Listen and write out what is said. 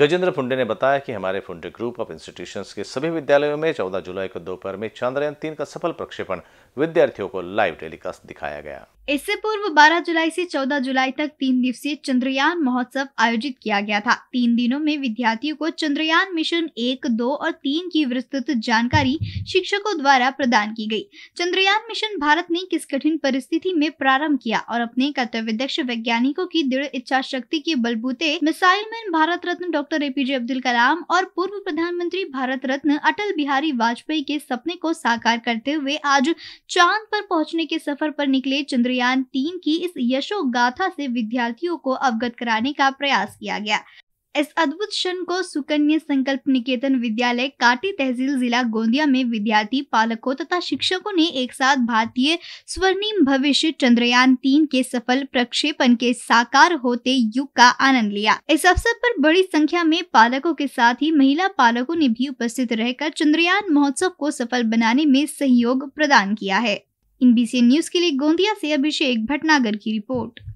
गजेंद्र फुंडे ने बताया कि हमारे फुंडे ग्रुप ऑफ इंस्टीट्यूशंस के सभी विद्यालयों में 14 जुलाई को दोपहर में चांद्रयान तीन का सफल प्रक्षेपण विद्यार्थियों को लाइव टेलीकास्ट दिखाया गया इससे पूर्व 12 जुलाई से 14 जुलाई तक तीन दिवसीय चंद्रयान महोत्सव आयोजित किया गया था तीन दिनों में विद्यार्थियों को चंद्रयान मिशन एक दो और तीन की विस्तृत जानकारी शिक्षकों द्वारा प्रदान की गई चंद्रयान मिशन भारत ने किस कठिन परिस्थिति में प्रारंभ किया और अपने कर्तव्य दक्ष वैज्ञानिकों की दृढ़ इच्छा शक्ति के बलबूते missile man Bharat Ratna doctor APJ Abdul Kalam और पूर्व प्रधानमंत्री भारत रत्न अटल बिहारी वाजपेयी के सपने को साकार करते हुए आज चांद पर पहुंचने के सफर पर निकले चंद्रयान चंद्रयान तीन की इस यशो गाथा से विद्यार्थियों को अवगत कराने का प्रयास किया गया इस अद्भुत क्षण को सुकन्या संकल्प निकेतन विद्यालय काटी तहसील जिला गोंदिया में विद्यार्थी पालकों तथा शिक्षकों ने एक साथ भारतीय स्वर्णिम भविष्य चंद्रयान तीन के सफल प्रक्षेपण के साकार होते युग का आनंद लिया इस अवसर पर बड़ी संख्या में पालकों के साथ ही महिला पालकों ने भी उपस्थित रहकर चंद्रयान महोत्सव को सफल बनाने में सहयोग प्रदान किया है इन बी न्यूज के लिए गोंदिया से अभिषेक भटनागर की रिपोर्ट